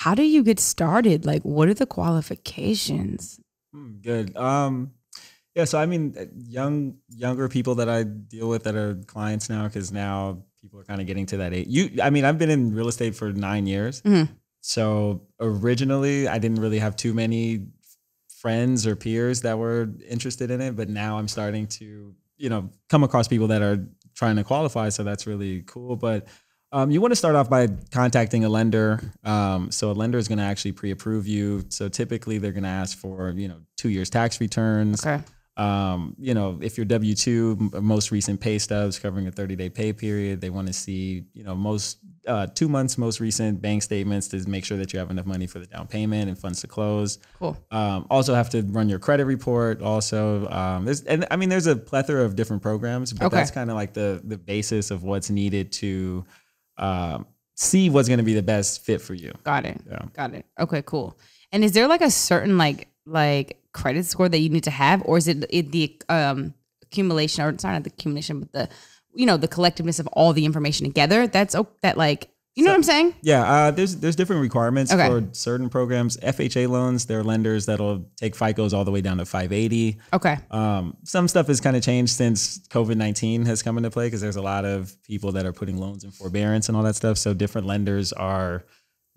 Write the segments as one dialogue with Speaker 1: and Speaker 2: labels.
Speaker 1: how do you get started? Like, what are the qualifications? Hmm, good. Um, yeah. So, I mean, uh, young, younger people that I deal with that are clients now, because now people are kind of getting to that age. You, I mean, I've been in real estate for nine years. Mm-hmm. So originally, I didn't really have too many friends or peers that were interested in it, but now I'm starting to, you know, come across people that are trying to qualify. So that's really cool. But um, you want to start off by contacting a lender. Um, so a lender is going to actually pre-approve you. So typically they're going to ask for you know two years tax returns. Okay. Um, you know if your W two most recent pay stubs covering a thirty day pay period, they want to see you know most uh, two months most recent bank statements to make sure that you have enough money for the down payment and funds to close. Cool. Um, also have to run your credit report. Also, um, there's and I mean there's a plethora of different programs, but okay. that's kind of like the the basis of what's needed to um, see what's going to be the best fit for you. Got it. Yeah. Got it. Okay, cool. And is there like a certain like like credit score that you need to have, or is it, it the um, accumulation or it's not the accumulation, but the you know the collectiveness of all the information together? That's that like you know so, what I'm saying? Yeah, uh, there's there's different requirements okay. for certain programs. FHA loans, there are lenders that'll take FICOs all the way down to 580. Okay. Um, some stuff has kind of changed since COVID 19 has come into play because there's a lot of people that are putting loans in forbearance and all that stuff. So different lenders are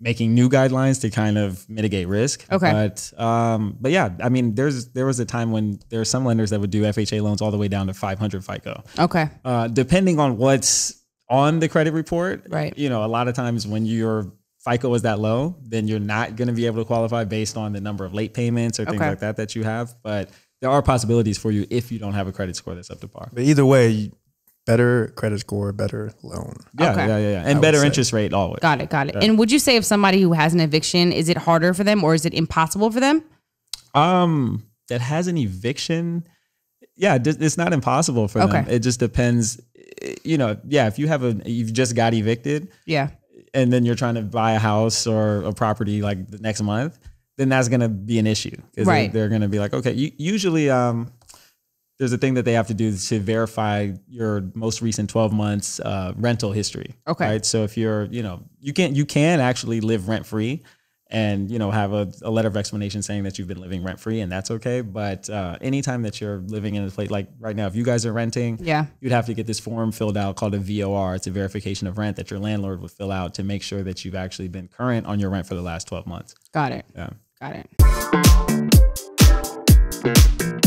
Speaker 1: making new guidelines to kind of mitigate risk. Okay. But um, but yeah, I mean, there's there was a time when there are some lenders that would do FHA loans all the way down to 500 FICO. Okay. Uh, depending on what's on the credit report. Right. You know, a lot of times when your FICO is that low, then you're not going to be able to qualify based on the number of late payments or things okay. like that that you have. But there are possibilities for you if you don't have a credit score that's up to par. But either way, better credit score, better loan. Yeah, okay. yeah, yeah, yeah, and I better interest rate always. Got it, got it. Yeah. And would you say if somebody who has an eviction, is it harder for them or is it impossible for them? Um, that has an eviction yeah, it's not impossible for okay. them. It just depends. You know, yeah, if you have a, you've just got evicted. Yeah. And then you're trying to buy a house or a property like the next month, then that's going to be an issue. Right. They're, they're going to be like, okay, you, usually, um, there's a thing that they have to do to verify your most recent 12 months uh, rental history. Okay. Right. So if you're, you know, you can not you can actually live rent free and you know have a, a, letter of explanation saying that you've been living rent free and that's okay but uh, anytime that you're living in a place like right now if you guys are renting yeah you'd have to get this form filled out called a vor it's a verification of rent that your landlord would fill out to make sure that you've actually been current on your rent for the last 12 months got it yeah got it